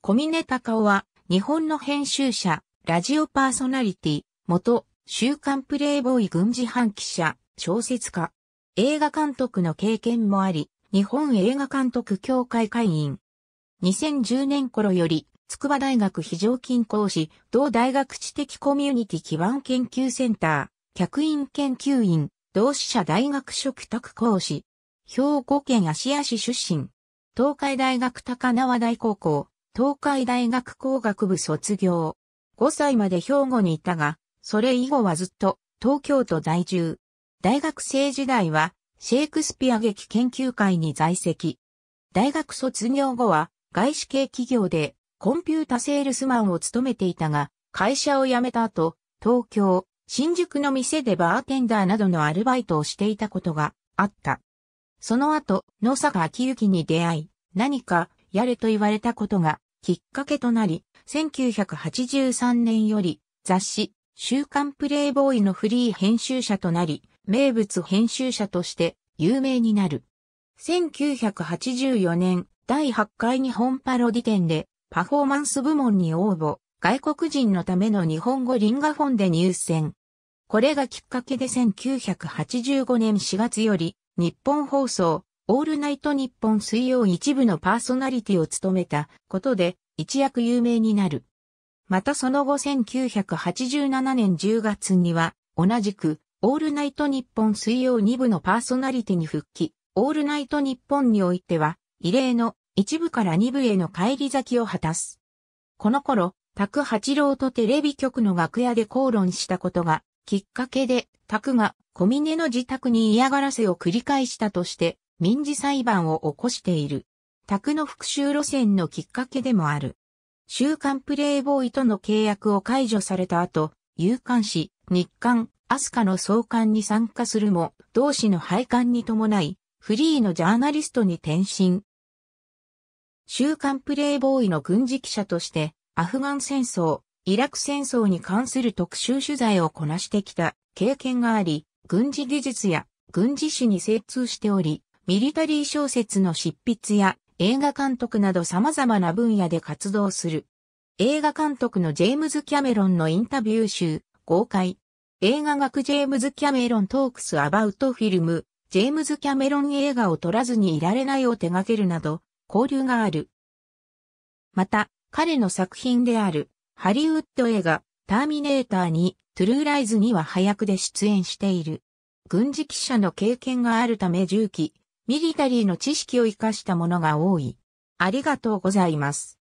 小峰隆夫は、日本の編集者、ラジオパーソナリティ、元、週刊プレイボーイ軍事反記者、小説家、映画監督の経験もあり、日本映画監督協会会員。2010年頃より、筑波大学非常勤講師、同大学知的コミュニティ基盤研究センター、客員研究員、同志社大学職宅講師、兵庫県芦屋市出身、東海大学高輪大高校、東海大学工学部卒業。5歳まで兵庫にいたが、それ以後はずっと東京都在住。大学生時代はシェイクスピア劇研究会に在籍。大学卒業後は外資系企業でコンピュータセールスマンを務めていたが、会社を辞めた後、東京、新宿の店でバーテンダーなどのアルバイトをしていたことがあった。その後、野坂昭之に出会い、何かやれと言われたことがきっかけとなり、1983年より雑誌、週刊プレイボーイのフリー編集者となり、名物編集者として有名になる。1984年、第8回日本パロディ展でパフォーマンス部門に応募、外国人のための日本語リンガフォンで入選。これがきっかけで1985年4月より日本放送オールナイト日本水曜一部のパーソナリティを務めたことで一躍有名になる。またその後1987年10月には同じくオールナイト日本水曜2部のパーソナリティに復帰、オールナイト日本においては異例の一部から二部への帰り咲きを果たす。この頃、拓八郎とテレビ局の楽屋で口論したことがきっかけで拓が小峰の自宅に嫌がらせを繰り返したとして民事裁判を起こしている。宅の復讐路線のきっかけでもある。週刊プレイボーイとの契約を解除された後、有刊誌、日刊、アスカの創刊に参加するも、同誌の廃刊に伴い、フリーのジャーナリストに転身。週刊プレイボーイの軍事記者として、アフガン戦争、イラク戦争に関する特集取材をこなしてきた経験があり、軍事技術や軍事史に精通しており、ミリタリー小説の執筆や映画監督など様々な分野で活動する。映画監督のジェームズ・キャメロンのインタビュー集、公開。映画学ジェームズ・キャメロントークス・アバウト・フィルム、ジェームズ・キャメロン映画を撮らずにいられないを手掛けるなど、交流がある。また、彼の作品である、ハリウッド映画、ターミネーターに、トゥルーライズには早くで出演している。軍事記者の経験があるため銃器、ミリタリーの知識を活かしたものが多い。ありがとうございます。